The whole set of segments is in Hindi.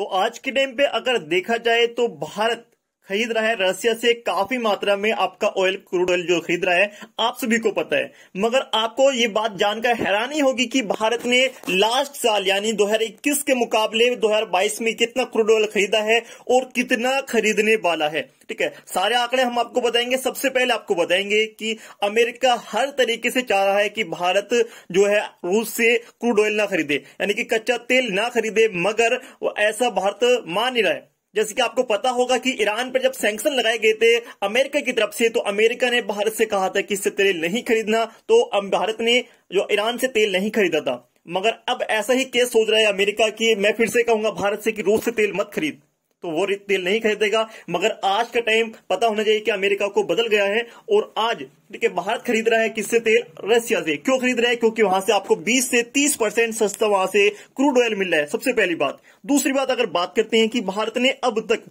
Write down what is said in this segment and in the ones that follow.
तो आज के टाइम पे अगर देखा जाए तो भारत खरीद रहा है रसिया से काफी मात्रा में आपका ऑयल क्रूड ऑयल जो खरीद रहा है आप सभी को पता है मगर आपको ये बात जानकर हैरानी होगी कि भारत ने लास्ट साल यानी 2021 के मुकाबले 2022 में कितना क्रूड ऑयल खरीदा है और कितना खरीदने वाला है ठीक है सारे आंकड़े हम आपको बताएंगे सबसे पहले आपको बताएंगे कि अमेरिका हर तरीके से चाह रहा है कि भारत जो है रूस से क्रूड ऑयल ना खरीदे यानी कि कच्चा तेल ना खरीदे मगर ऐसा भारत मान ही रहा है जैसे कि आपको पता होगा कि ईरान पर जब सैंक्शन लगाए गए थे अमेरिका की तरफ से तो अमेरिका ने भारत से कहा था कि इससे तेल नहीं खरीदना तो अब भारत ने जो ईरान से तेल नहीं खरीदा था मगर अब ऐसा ही केस सोच रहा है अमेरिका की मैं फिर से कहूंगा भारत से कि रूस से तेल मत खरीद तो वो तेल नहीं खरीदेगा मगर आज का टाइम पता होना चाहिए कि अमेरिका को बदल गया है और आज देखिए भारत खरीद रहा है किससे तेल रशिया से क्यों खरीद रहा है क्योंकि वहां से आपको 20 से 30 परसेंट सस्ता वहां से क्रूड ऑयल मिल रहा है सबसे पहली बात दूसरी बात अगर बात करते हैं कि भारत ने अब तक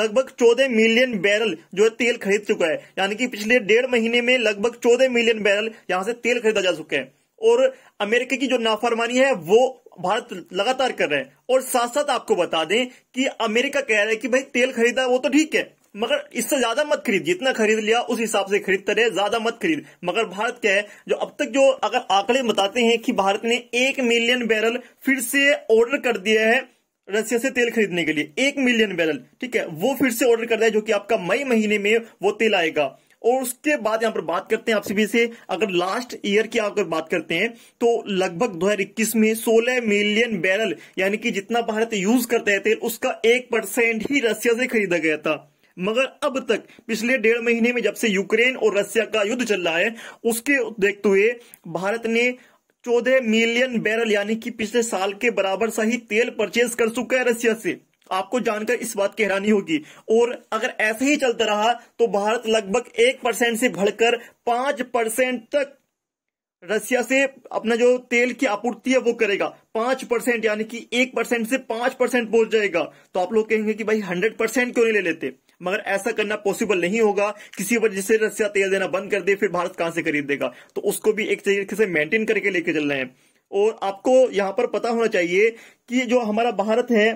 लगभग 14 मिलियन बैरल जो है तेल खरीद चुका है यानी कि पिछले डेढ़ महीने में लगभग 14 मिलियन बैरल यहां से तेल खरीदा जा चुका है और अमेरिका की जो नाफरमानी है वो भारत लगातार कर रहे हैं और साथ साथ आपको बता दें कि अमेरिका कह रहा है कि भाई तेल खरीदा वो तो ठीक है मगर इससे ज्यादा मत खरीद जितना खरीद लिया उस हिसाब से खरीदते रहे ज्यादा मत खरीद मगर भारत क्या है जो अब तक जो अगर आंकड़े बताते हैं कि भारत ने एक मिलियन बैरल फिर से ऑर्डर कर दिया है रशिया से तेल खरीदने के लिए एक मिलियन बैरल ठीक है वो फिर से ऑर्डर कर दिया जो कि आपका मई महीने में वो तेल आएगा और उसके बाद यहाँ पर बात करते हैं आप सभी से अगर लास्ट ईयर की अगर बात करते हैं तो लगभग 2021 में 16 मिलियन बैरल यानी कि जितना भारत यूज करते है तेल उसका एक परसेंट ही रशिया से खरीदा गया था मगर अब तक पिछले डेढ़ महीने में जब से यूक्रेन और रशिया का युद्ध चल रहा है उसके देखते हुए भारत ने चौदह मिलियन बैरल यानी कि पिछले साल के बराबर सा ही तेल परचेज कर चुका है रशिया से आपको जानकर इस बात की हैरानी होगी और अगर ऐसे ही चलता रहा तो भारत लगभग एक परसेंट से बढ़कर पांच परसेंट तक रसिया से अपना जो तेल की आपूर्ति है वो करेगा पांच परसेंट यानी कि एक परसेंट से पांच परसेंट पहुंच जाएगा तो आप लोग कहेंगे कि भाई हंड्रेड परसेंट क्यों नहीं ले लेते मगर ऐसा करना पॉसिबल नहीं होगा किसी वजह से रसिया तेल देना बंद कर दे फिर भारत कहां से खरीद देगा तो उसको भी एक तरीके से मेंटेन करके लेके चल रहे हैं और आपको यहां पर पता होना चाहिए कि जो हमारा भारत है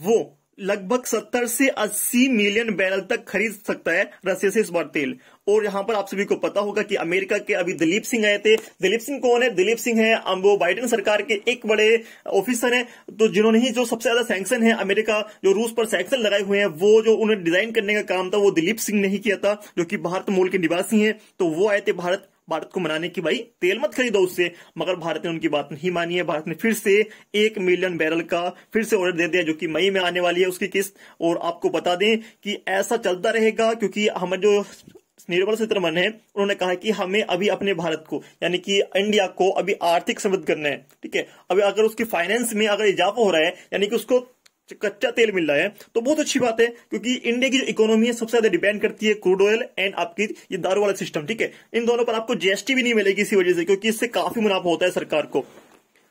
वो लगभग 70 से 80 मिलियन बैरल तक खरीद सकता है रशिया से इस बार तेल और यहां पर आप सभी को पता होगा कि अमेरिका के अभी दिलीप सिंह आए थे दिलीप सिंह कौन है दिलीप सिंह है वो बाइडेन सरकार के एक बड़े ऑफिसर हैं तो जिन्होंने ही जो सबसे ज्यादा सैंक्शन है अमेरिका जो रूस पर सैंक्शन लगाए हुए हैं वो जो उन्हें डिजाइन करने का काम था वो दिलीप सिंह ने ही किया था जो कि भारत मूल के निवासी है तो वो आए थे भारत भारत को मनाने की भाई तेल मत खरीदो उससे मगर भारत ने उनकी बात नहीं मानी है भारत ने फिर से एक मिलियन बैरल का फिर से ऑर्डर दे दिया जो कि मई में आने वाली है उसकी किस्त और आपको बता दें कि ऐसा चलता रहेगा क्योंकि हमारे जो निर्मला सीतारमन है उन्होंने कहा कि हमें अभी अपने भारत को यानी कि इंडिया को अभी आर्थिक समृद्ध करना है ठीक है अभी अगर उसकी फाइनेंस में अगर इजाफा हो रहा है यानी कि उसको कच्चा तेल मिल रहा है तो बहुत अच्छी बात है क्योंकि इंडिया की जो इकोनॉमी है सबसे ज्यादा डिपेंड करती है क्रूड ऑयल एंड आपकी ये दारू वाला सिस्टम ठीक है इन दोनों पर आपको जीएसटी भी नहीं मिलेगी इसी वजह से क्योंकि इससे काफी मुनाफा होता है सरकार को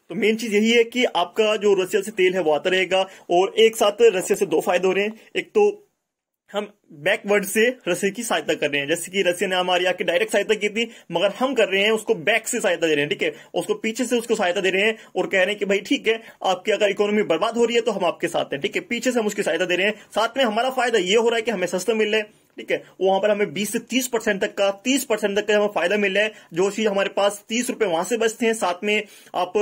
तो मेन चीज यही है कि आपका जो रसिया से तेल है वो आता रहेगा और एक साथ रसिया से दो फायदे हो रहे हैं एक तो हम बैकवर्ड से रसिया की सहायता कर रहे हैं जैसे कि रसिया ने हमारे आके डायरेक्ट सहायता की थी मगर हम कर रहे हैं उसको बैक से सहायता दे रहे हैं ठीक है उसको पीछे से उसको सहायता दे रहे हैं और कह रहे हैं कि भाई ठीक है आपकी अगर इकोनॉमी बर्बाद हो रही है तो हम आपके साथ हैं ठीक है पीछे से हम उसकी सहायता दे रहे हैं साथ में हमारा फायदा ये हो रहा है कि हमें सस्ता मिल रहा है ठीक है वहां पर हमें 20 से 30 परसेंट तक का 30 परसेंट तक का हमें फायदा मिल रहा है जो चीज हमारे पास तीस रुपए वहां से बचते हैं साथ में आप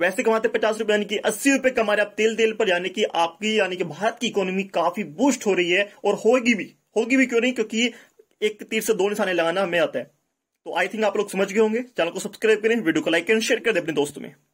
वैसे कमाते पचास रुपए यानी कि अस्सी रुपए कमा रहे आप तेल तेल पर यानी कि आपकी यानी कि भारत की इकोनॉमी काफी बूस्ट हो रही है और होगी भी होगी भी क्यों नहीं क्योंकि एक तीर से दो निशाने लगाना हमें आता है तो आई थिंक आप लोग समझ गए होंगे चैनल को सब्सक्राइब करें वीडियो को लाइक करें शेयर कर दे अपने दोस्तों में